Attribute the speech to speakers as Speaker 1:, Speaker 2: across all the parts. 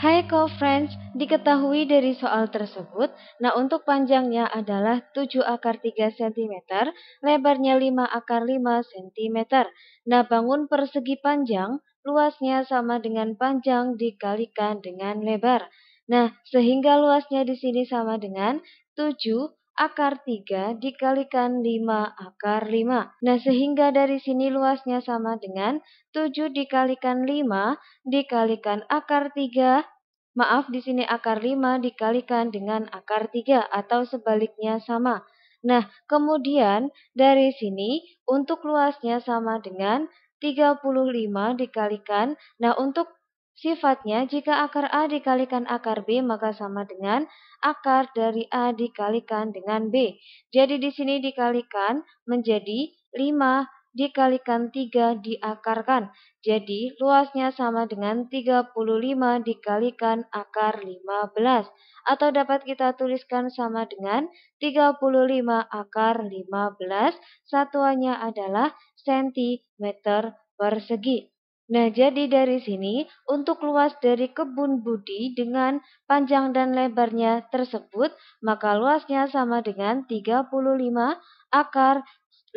Speaker 1: Hai co-friends, diketahui dari soal tersebut, nah untuk panjangnya adalah 7 akar 3 cm, lebarnya 5 akar 5 cm. Nah bangun persegi panjang, luasnya sama dengan panjang dikalikan dengan lebar. Nah, sehingga luasnya di sini sama dengan 7 akar 3 dikalikan 5 akar 5. Nah, sehingga dari sini luasnya sama dengan 7 dikalikan 5 dikalikan akar 3. Maaf, di sini akar 5 dikalikan dengan akar 3 atau sebaliknya sama. Nah, kemudian dari sini untuk luasnya sama dengan 35 dikalikan. Nah, untuk Sifatnya, jika akar A dikalikan akar B, maka sama dengan akar dari A dikalikan dengan B. Jadi di sini dikalikan menjadi 5 dikalikan 3 diakarkan. Jadi luasnya sama dengan 35 dikalikan akar 15. Atau dapat kita tuliskan sama dengan 35 akar 15. Satuannya adalah sentimeter persegi. Nah, jadi dari sini untuk luas dari kebun budi dengan panjang dan lebarnya tersebut, maka luasnya sama dengan 35 akar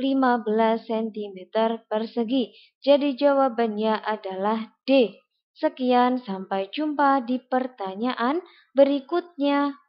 Speaker 1: 15 cm persegi. Jadi jawabannya adalah D. Sekian, sampai jumpa di pertanyaan berikutnya.